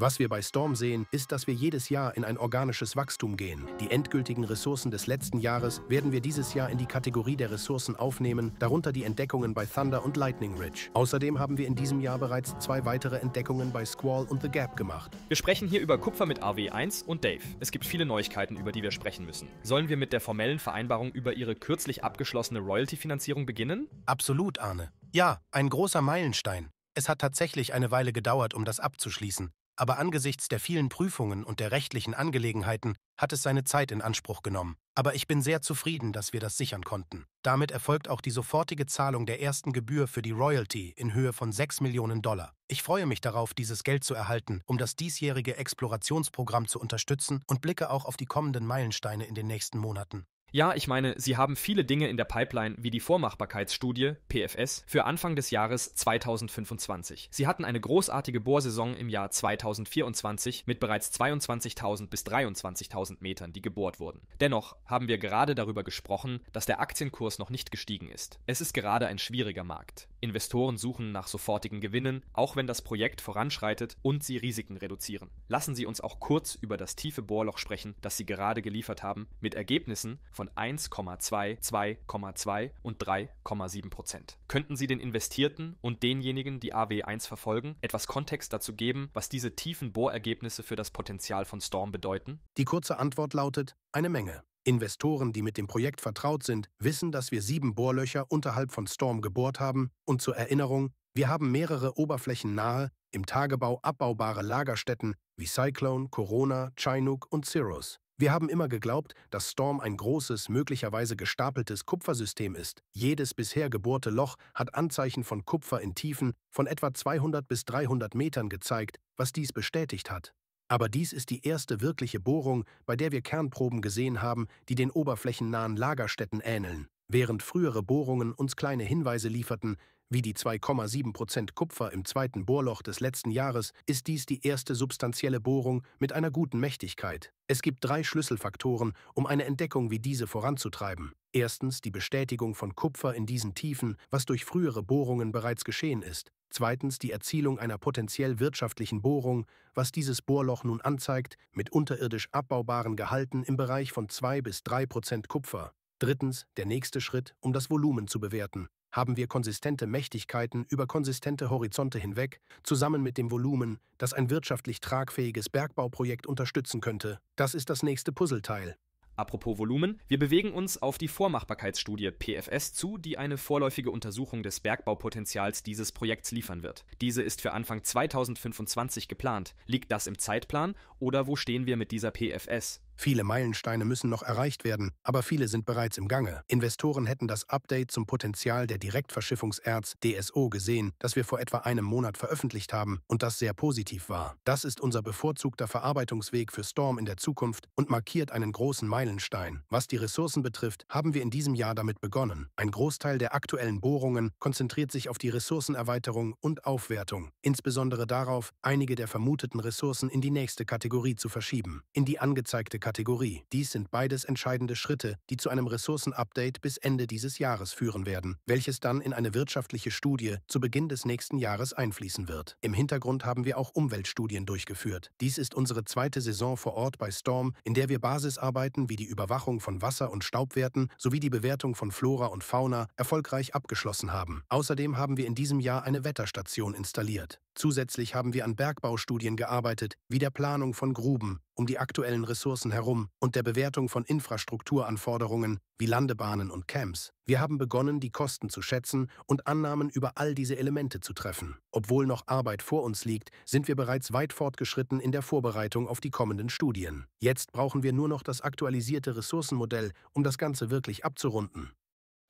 Was wir bei Storm sehen, ist, dass wir jedes Jahr in ein organisches Wachstum gehen. Die endgültigen Ressourcen des letzten Jahres werden wir dieses Jahr in die Kategorie der Ressourcen aufnehmen, darunter die Entdeckungen bei Thunder und Lightning Ridge. Außerdem haben wir in diesem Jahr bereits zwei weitere Entdeckungen bei Squall und The Gap gemacht. Wir sprechen hier über Kupfer mit AW1 und Dave. Es gibt viele Neuigkeiten, über die wir sprechen müssen. Sollen wir mit der formellen Vereinbarung über Ihre kürzlich abgeschlossene Royalty-Finanzierung beginnen? Absolut, Arne. Ja, ein großer Meilenstein. Es hat tatsächlich eine Weile gedauert, um das abzuschließen aber angesichts der vielen Prüfungen und der rechtlichen Angelegenheiten hat es seine Zeit in Anspruch genommen. Aber ich bin sehr zufrieden, dass wir das sichern konnten. Damit erfolgt auch die sofortige Zahlung der ersten Gebühr für die Royalty in Höhe von 6 Millionen Dollar. Ich freue mich darauf, dieses Geld zu erhalten, um das diesjährige Explorationsprogramm zu unterstützen und blicke auch auf die kommenden Meilensteine in den nächsten Monaten. Ja, ich meine, sie haben viele Dinge in der Pipeline wie die Vormachbarkeitsstudie PFS für Anfang des Jahres 2025. Sie hatten eine großartige Bohrsaison im Jahr 2024 mit bereits 22.000 bis 23.000 Metern, die gebohrt wurden. Dennoch haben wir gerade darüber gesprochen, dass der Aktienkurs noch nicht gestiegen ist. Es ist gerade ein schwieriger Markt. Investoren suchen nach sofortigen Gewinnen, auch wenn das Projekt voranschreitet und sie Risiken reduzieren. Lassen Sie uns auch kurz über das tiefe Bohrloch sprechen, das Sie gerade geliefert haben, mit Ergebnissen von 1,2, 2,2 und 3,7 Prozent. Könnten Sie den Investierten und denjenigen, die AW1 verfolgen, etwas Kontext dazu geben, was diese tiefen Bohrergebnisse für das Potenzial von Storm bedeuten? Die kurze Antwort lautet eine Menge. Investoren, die mit dem Projekt vertraut sind, wissen, dass wir sieben Bohrlöcher unterhalb von Storm gebohrt haben und zur Erinnerung, wir haben mehrere oberflächennahe, im Tagebau abbaubare Lagerstätten wie Cyclone, Corona, Chinook und Cirrus. Wir haben immer geglaubt, dass Storm ein großes, möglicherweise gestapeltes Kupfersystem ist. Jedes bisher gebohrte Loch hat Anzeichen von Kupfer in Tiefen von etwa 200 bis 300 Metern gezeigt, was dies bestätigt hat. Aber dies ist die erste wirkliche Bohrung, bei der wir Kernproben gesehen haben, die den oberflächennahen Lagerstätten ähneln. Während frühere Bohrungen uns kleine Hinweise lieferten, wie die 2,7% Kupfer im zweiten Bohrloch des letzten Jahres ist dies die erste substanzielle Bohrung mit einer guten Mächtigkeit. Es gibt drei Schlüsselfaktoren, um eine Entdeckung wie diese voranzutreiben. Erstens die Bestätigung von Kupfer in diesen Tiefen, was durch frühere Bohrungen bereits geschehen ist. Zweitens die Erzielung einer potenziell wirtschaftlichen Bohrung, was dieses Bohrloch nun anzeigt, mit unterirdisch abbaubaren Gehalten im Bereich von 2 bis 3 Kupfer. Drittens der nächste Schritt, um das Volumen zu bewerten haben wir konsistente Mächtigkeiten über konsistente Horizonte hinweg, zusammen mit dem Volumen, das ein wirtschaftlich tragfähiges Bergbauprojekt unterstützen könnte. Das ist das nächste Puzzleteil. Apropos Volumen, wir bewegen uns auf die Vormachbarkeitsstudie PFS zu, die eine vorläufige Untersuchung des Bergbaupotenzials dieses Projekts liefern wird. Diese ist für Anfang 2025 geplant. Liegt das im Zeitplan oder wo stehen wir mit dieser PFS? Viele Meilensteine müssen noch erreicht werden, aber viele sind bereits im Gange. Investoren hätten das Update zum Potenzial der Direktverschiffungserz DSO gesehen, das wir vor etwa einem Monat veröffentlicht haben und das sehr positiv war. Das ist unser bevorzugter Verarbeitungsweg für Storm in der Zukunft und markiert einen großen Meilenstein. Was die Ressourcen betrifft, haben wir in diesem Jahr damit begonnen. Ein Großteil der aktuellen Bohrungen konzentriert sich auf die Ressourcenerweiterung und Aufwertung, insbesondere darauf, einige der vermuteten Ressourcen in die nächste Kategorie zu verschieben. In die angezeigte Kategorie. Kategorie. Dies sind beides entscheidende Schritte, die zu einem Ressourcenupdate bis Ende dieses Jahres führen werden, welches dann in eine wirtschaftliche Studie zu Beginn des nächsten Jahres einfließen wird. Im Hintergrund haben wir auch Umweltstudien durchgeführt. Dies ist unsere zweite Saison vor Ort bei Storm, in der wir Basisarbeiten wie die Überwachung von Wasser- und Staubwerten sowie die Bewertung von Flora und Fauna erfolgreich abgeschlossen haben. Außerdem haben wir in diesem Jahr eine Wetterstation installiert. Zusätzlich haben wir an Bergbaustudien gearbeitet, wie der Planung von Gruben um die aktuellen Ressourcen herum und der Bewertung von Infrastrukturanforderungen wie Landebahnen und Camps. Wir haben begonnen, die Kosten zu schätzen und Annahmen über all diese Elemente zu treffen. Obwohl noch Arbeit vor uns liegt, sind wir bereits weit fortgeschritten in der Vorbereitung auf die kommenden Studien. Jetzt brauchen wir nur noch das aktualisierte Ressourcenmodell, um das Ganze wirklich abzurunden.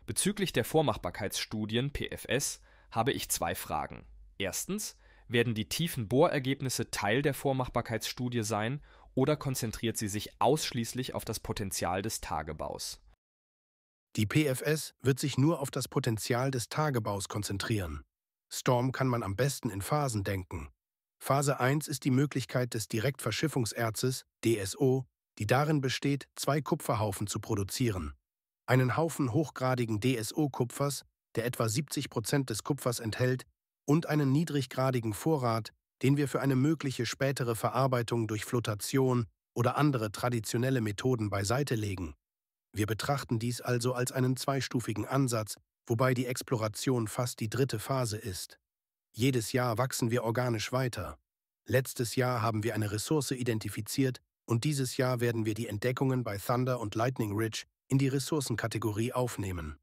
Bezüglich der Vormachbarkeitsstudien PFS habe ich zwei Fragen. Erstens, werden die tiefen Bohrergebnisse Teil der Vormachbarkeitsstudie sein oder konzentriert sie sich ausschließlich auf das Potenzial des Tagebaus? Die PFS wird sich nur auf das Potenzial des Tagebaus konzentrieren. Storm kann man am besten in Phasen denken. Phase 1 ist die Möglichkeit des Direktverschiffungserzes, DSO, die darin besteht, zwei Kupferhaufen zu produzieren. Einen Haufen hochgradigen DSO-Kupfers, der etwa 70 Prozent des Kupfers enthält, und einen niedriggradigen Vorrat, den wir für eine mögliche spätere Verarbeitung durch Flotation oder andere traditionelle Methoden beiseite legen. Wir betrachten dies also als einen zweistufigen Ansatz, wobei die Exploration fast die dritte Phase ist. Jedes Jahr wachsen wir organisch weiter. Letztes Jahr haben wir eine Ressource identifiziert und dieses Jahr werden wir die Entdeckungen bei Thunder und Lightning Ridge in die Ressourcenkategorie aufnehmen.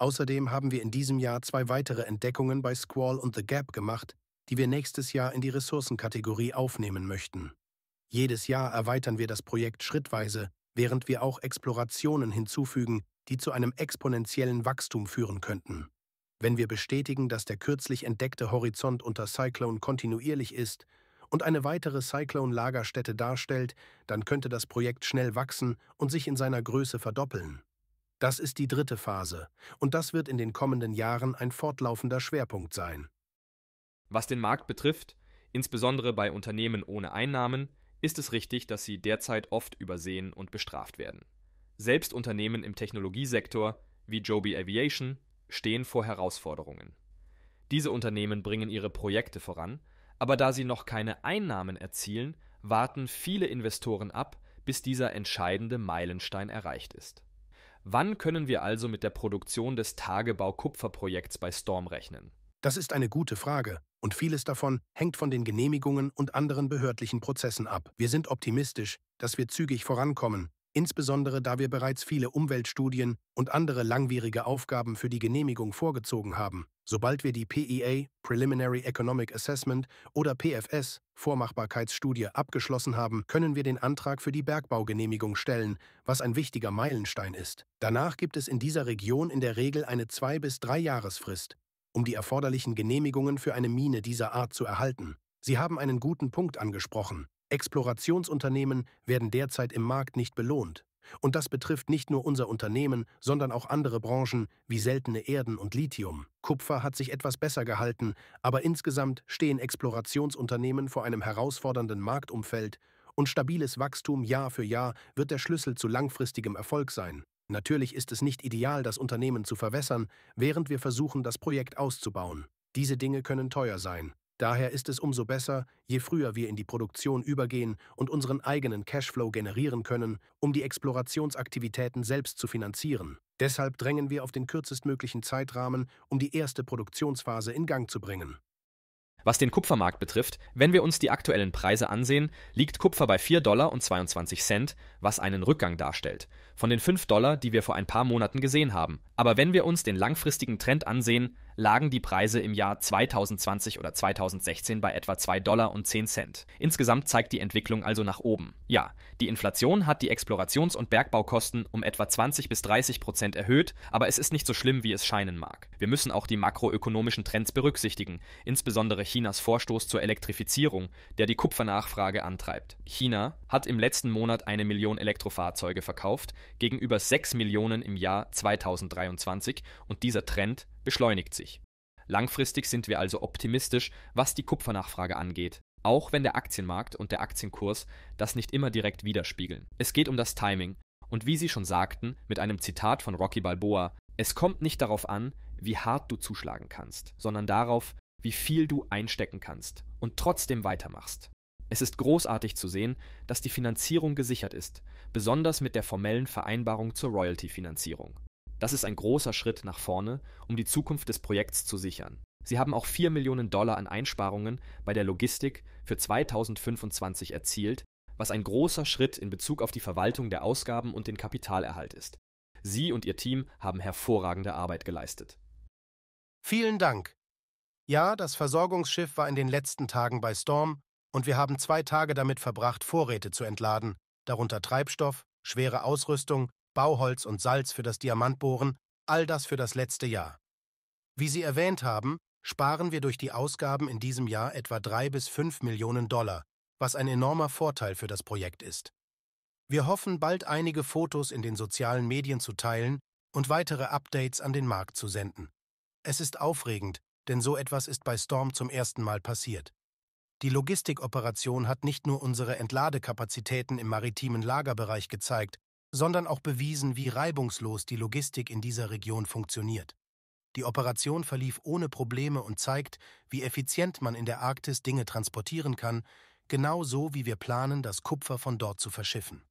Außerdem haben wir in diesem Jahr zwei weitere Entdeckungen bei Squall und The Gap gemacht, die wir nächstes Jahr in die Ressourcenkategorie aufnehmen möchten. Jedes Jahr erweitern wir das Projekt schrittweise, während wir auch Explorationen hinzufügen, die zu einem exponentiellen Wachstum führen könnten. Wenn wir bestätigen, dass der kürzlich entdeckte Horizont unter Cyclone kontinuierlich ist und eine weitere Cyclone-Lagerstätte darstellt, dann könnte das Projekt schnell wachsen und sich in seiner Größe verdoppeln. Das ist die dritte Phase und das wird in den kommenden Jahren ein fortlaufender Schwerpunkt sein. Was den Markt betrifft, insbesondere bei Unternehmen ohne Einnahmen, ist es richtig, dass sie derzeit oft übersehen und bestraft werden. Selbst Unternehmen im Technologiesektor wie Joby Aviation stehen vor Herausforderungen. Diese Unternehmen bringen ihre Projekte voran, aber da sie noch keine Einnahmen erzielen, warten viele Investoren ab, bis dieser entscheidende Meilenstein erreicht ist. Wann können wir also mit der Produktion des Tagebau-Kupferprojekts bei Storm rechnen? Das ist eine gute Frage und vieles davon hängt von den Genehmigungen und anderen behördlichen Prozessen ab. Wir sind optimistisch, dass wir zügig vorankommen, insbesondere da wir bereits viele Umweltstudien und andere langwierige Aufgaben für die Genehmigung vorgezogen haben. Sobald wir die PEA, Preliminary Economic Assessment oder PFS, Vormachbarkeitsstudie, abgeschlossen haben, können wir den Antrag für die Bergbaugenehmigung stellen, was ein wichtiger Meilenstein ist. Danach gibt es in dieser Region in der Regel eine zwei bis drei Jahresfrist, um die erforderlichen Genehmigungen für eine Mine dieser Art zu erhalten. Sie haben einen guten Punkt angesprochen. Explorationsunternehmen werden derzeit im Markt nicht belohnt. Und das betrifft nicht nur unser Unternehmen, sondern auch andere Branchen wie seltene Erden und Lithium. Kupfer hat sich etwas besser gehalten, aber insgesamt stehen Explorationsunternehmen vor einem herausfordernden Marktumfeld und stabiles Wachstum Jahr für Jahr wird der Schlüssel zu langfristigem Erfolg sein. Natürlich ist es nicht ideal, das Unternehmen zu verwässern, während wir versuchen, das Projekt auszubauen. Diese Dinge können teuer sein, Daher ist es umso besser, je früher wir in die Produktion übergehen und unseren eigenen Cashflow generieren können, um die Explorationsaktivitäten selbst zu finanzieren. Deshalb drängen wir auf den kürzestmöglichen Zeitrahmen, um die erste Produktionsphase in Gang zu bringen. Was den Kupfermarkt betrifft, wenn wir uns die aktuellen Preise ansehen, liegt Kupfer bei 4 Dollar und 22 Cent, was einen Rückgang darstellt, von den 5 Dollar, die wir vor ein paar Monaten gesehen haben. Aber wenn wir uns den langfristigen Trend ansehen, lagen die Preise im Jahr 2020 oder 2016 bei etwa 2 Dollar und 10 Cent. Insgesamt zeigt die Entwicklung also nach oben. Ja, die Inflation hat die Explorations- und Bergbaukosten um etwa 20 bis 30 Prozent erhöht, aber es ist nicht so schlimm, wie es scheinen mag. Wir müssen auch die makroökonomischen Trends berücksichtigen, insbesondere Chinas Vorstoß zur Elektrifizierung, der die Kupfernachfrage antreibt. China hat im letzten Monat eine Million Elektrofahrzeuge verkauft, gegenüber 6 Millionen im Jahr 2023 und dieser Trend beschleunigt sich. Langfristig sind wir also optimistisch, was die Kupfernachfrage angeht, auch wenn der Aktienmarkt und der Aktienkurs das nicht immer direkt widerspiegeln. Es geht um das Timing und wie Sie schon sagten, mit einem Zitat von Rocky Balboa, es kommt nicht darauf an, wie hart du zuschlagen kannst, sondern darauf, wie viel du einstecken kannst und trotzdem weitermachst. Es ist großartig zu sehen, dass die Finanzierung gesichert ist, besonders mit der formellen Vereinbarung zur Royalty-Finanzierung. Das ist ein großer Schritt nach vorne, um die Zukunft des Projekts zu sichern. Sie haben auch 4 Millionen Dollar an Einsparungen bei der Logistik für 2025 erzielt, was ein großer Schritt in Bezug auf die Verwaltung der Ausgaben und den Kapitalerhalt ist. Sie und Ihr Team haben hervorragende Arbeit geleistet. Vielen Dank. Ja, das Versorgungsschiff war in den letzten Tagen bei Storm und wir haben zwei Tage damit verbracht, Vorräte zu entladen, darunter Treibstoff, schwere Ausrüstung Bauholz und Salz für das Diamantbohren, all das für das letzte Jahr. Wie Sie erwähnt haben, sparen wir durch die Ausgaben in diesem Jahr etwa 3 bis 5 Millionen Dollar, was ein enormer Vorteil für das Projekt ist. Wir hoffen, bald einige Fotos in den sozialen Medien zu teilen und weitere Updates an den Markt zu senden. Es ist aufregend, denn so etwas ist bei Storm zum ersten Mal passiert. Die Logistikoperation hat nicht nur unsere Entladekapazitäten im maritimen Lagerbereich gezeigt, sondern auch bewiesen, wie reibungslos die Logistik in dieser Region funktioniert. Die Operation verlief ohne Probleme und zeigt, wie effizient man in der Arktis Dinge transportieren kann, genauso wie wir planen, das Kupfer von dort zu verschiffen.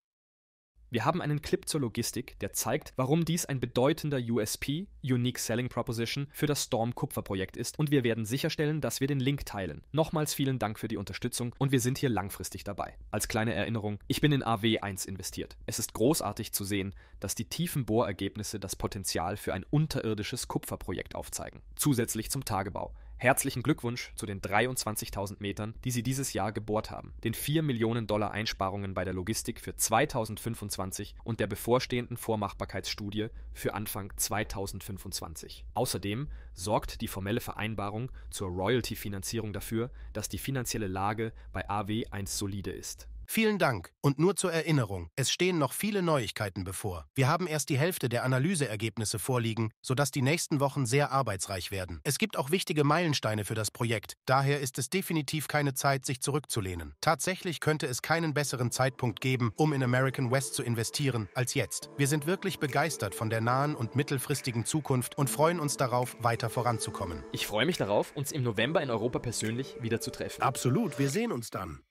Wir haben einen Clip zur Logistik, der zeigt, warum dies ein bedeutender USP, Unique Selling Proposition, für das Storm-Kupferprojekt ist und wir werden sicherstellen, dass wir den Link teilen. Nochmals vielen Dank für die Unterstützung und wir sind hier langfristig dabei. Als kleine Erinnerung, ich bin in AW1 investiert. Es ist großartig zu sehen, dass die tiefen Bohrergebnisse das Potenzial für ein unterirdisches Kupferprojekt aufzeigen. Zusätzlich zum Tagebau. Herzlichen Glückwunsch zu den 23.000 Metern, die Sie dieses Jahr gebohrt haben, den 4 Millionen Dollar Einsparungen bei der Logistik für 2025 und der bevorstehenden Vormachbarkeitsstudie für Anfang 2025. Außerdem sorgt die formelle Vereinbarung zur Royalty-Finanzierung dafür, dass die finanzielle Lage bei AW1 solide ist. Vielen Dank und nur zur Erinnerung, es stehen noch viele Neuigkeiten bevor. Wir haben erst die Hälfte der Analyseergebnisse vorliegen, sodass die nächsten Wochen sehr arbeitsreich werden. Es gibt auch wichtige Meilensteine für das Projekt, daher ist es definitiv keine Zeit, sich zurückzulehnen. Tatsächlich könnte es keinen besseren Zeitpunkt geben, um in American West zu investieren, als jetzt. Wir sind wirklich begeistert von der nahen und mittelfristigen Zukunft und freuen uns darauf, weiter voranzukommen. Ich freue mich darauf, uns im November in Europa persönlich wieder zu treffen. Absolut, wir sehen uns dann.